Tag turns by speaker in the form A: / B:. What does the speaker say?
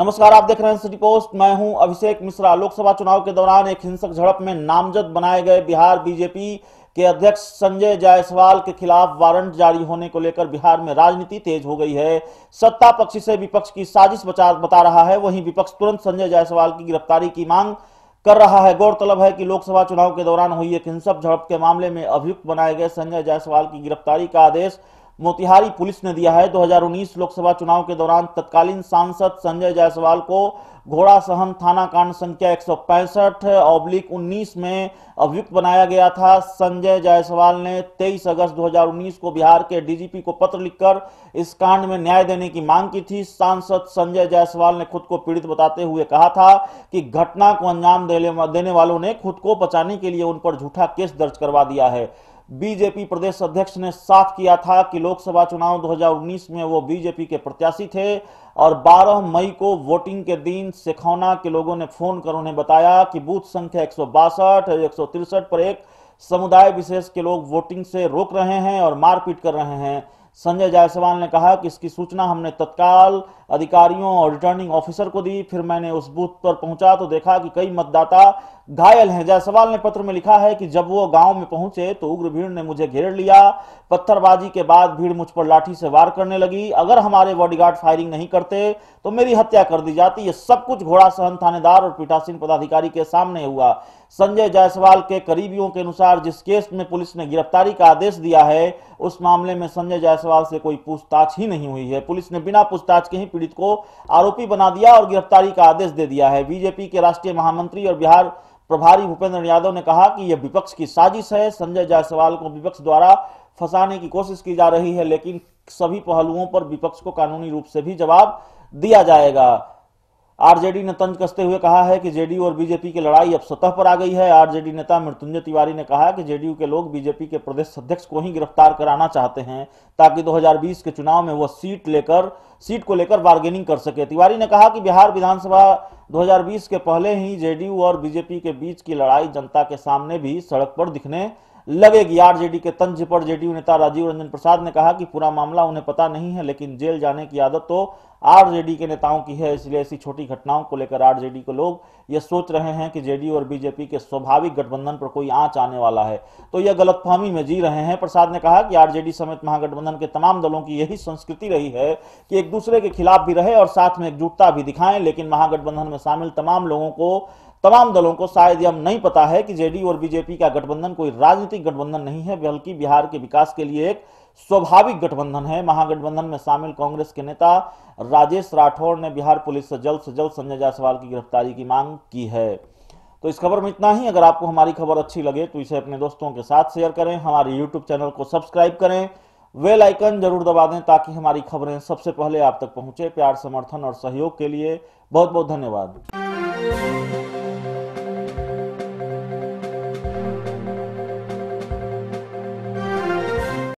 A: नमस्कार आप देख रहे हैं सिटी पोस्ट मैं हूं अभिषेक मिश्रा लोकसभा चुनाव के दौरान एक हिंसक झड़प में नामजद बनाए गए बिहार बीजेपी के अध्यक्ष संजय जायसवाल के खिलाफ वारंट जारी होने को लेकर बिहार में राजनीति तेज हो गई है सत्ता पक्ष से विपक्ष की साजिश बता रहा है वहीं विपक्ष तुरंत संजय जायसवाल की गिरफ्तारी की मांग कर रहा है गौरतलब है कि लोकसभा चुनाव के दौरान हुई एक हिंसक झड़प के मामले में अभियुक्त बनाए गए संजय जायसवाल की गिरफ्तारी का आदेश मोतिहारी पुलिस ने दिया है 2019 लोकसभा चुनाव के दौरान तत्कालीन सांसद संजय जायसवाल को घोड़ा सहन थाना कांड संख्या एक सौ पैंसठ उन्नीस में अभियुक्त बनाया गया था संजय जायसवाल ने 23 अगस्त 2019 को बिहार के डीजीपी को पत्र लिखकर इस कांड में न्याय देने की मांग की थी सांसद संजय जायसवाल ने खुद को पीड़ित बताते हुए कहा था कि घटना को अंजाम देने वालों ने खुद को बचाने के लिए उन पर झूठा केस दर्ज करवा दिया है बीजेपी प्रदेश अध्यक्ष ने साफ किया था कि लोकसभा चुनाव 2019 में वो बीजेपी के प्रत्याशी थे और 12 मई को वोटिंग के दिन सिखौना के लोगों ने फोन कर उन्हें बताया कि बूथ संख्या एक सौ पर एक समुदाय विशेष के लोग वोटिंग से रोक रहे हैं और मारपीट कर रहे हैं संजय जायसवाल ने कहा कि इसकी सूचना हमने तत्काल अधिकारियों और रिटर्निंग ऑफिसर को दी फिर मैंने उस बूथ पर पहुंचा तो देखा कि कई मतदाता घायल हैं जायसवाल ने पत्र में लिखा है कि जब वो गांव में पहुंचे तो उग्र भीड़ ने मुझे घेर लिया पत्थरबाजी के बाद भीड़ मुझ पर लाठी से वार करने लगी अगर हमारे बॉडीगार्ड फायरिंग नहीं करते तो मेरी हत्या कर दी जाती ये सब कुछ घोड़ा सहन थानेदार और पीठासीन पदाधिकारी के सामने हुआ संजय जायसवाल के करीबियों के अनुसार जिस केस में पुलिस ने गिरफ्तारी का आदेश दिया है उस मामले में संजय जायसवाल जायसवाल से कोई पूछताछ ही नहीं हुई है पुलिस ने बिना पूछताछ के ही पीड़ित को आरोपी बना दिया और गिरफ्तारी का आदेश दे दिया है बीजेपी के राष्ट्रीय महामंत्री और बिहार प्रभारी भूपेंद्र यादव ने कहा कि यह विपक्ष की साजिश है संजय जायसवाल को विपक्ष द्वारा फंसाने की कोशिश की जा रही है लेकिन सभी पहलुओं पर विपक्ष को कानूनी रूप से भी जवाब दिया जाएगा आरजेडी ने तंज कसते हुए कहा है कि जेडीयू और बीजेपी की लड़ाई अब सतह पर आ गई है आरजेडी नेता मृत्युंजय तिवारी ने कहा कि जेडीयू के लोग बीजेपी के प्रदेश अध्यक्ष को ही गिरफ्तार कराना चाहते हैं ताकि 2020 के चुनाव में वह सीट लेकर सीट को लेकर बार्गेनिंग कर सके तिवारी ने कहा कि बिहार विधानसभा 2020 के पहले ही जेडीयू और बीजेपी के बीच की लड़ाई जनता के सामने भी सड़क पर दिखने लगेगी आरजेडी के तंज पर जेडीयू नेता राजीव रंजन प्रसाद ने कहा कि पूरा मामला उन्हें पता नहीं है लेकिन जेल जाने की आदत तो आरजेडी के नेताओं की है इसलिए ऐसी छोटी घटनाओं को लेकर आरजेडी के लोग ये सोच रहे हैं कि जेडीयू और बीजेपी के स्वाभाविक गठबंधन पर कोई आंच आने वाला है तो यह गलतफहमी में जी रहे हैं प्रसाद ने कहा कि आरजेडी समेत महागठबंधन के तमाम दलों की यही संस्कृति रही है कि एक दूसरे के खिलाफ भी रहे और साथ में एकजुटता भी दिखाएं लेकिन महागठबंधन में शामिल तमाम लोगों को तमाम दलों को शायद यह नहीं पता है कि जेडीयू और बीजेपी का गठबंधन कोई राजनीतिक गठबंधन नहीं है बल्कि बिहार के विकास के लिए एक स्वाभाविक गठबंधन है महागठबंधन में शामिल कांग्रेस के नेता राजेश राठौड़ ने बिहार पुलिस से जल्द से जल्द संजय जायसवाल की गिरफ्तारी की मांग की है तो इस खबर में इतना ही अगर आपको हमारी खबर अच्छी लगे तो इसे अपने दोस्तों के साथ शेयर करें हमारे यूट्यूब चैनल को सब्सक्राइब करें वेल आइकन जरूर दबा दें ताकि हमारी खबरें सबसे पहले आप तक पहुंचे प्यार समर्थन और सहयोग के लिए बहुत बहुत धन्यवाद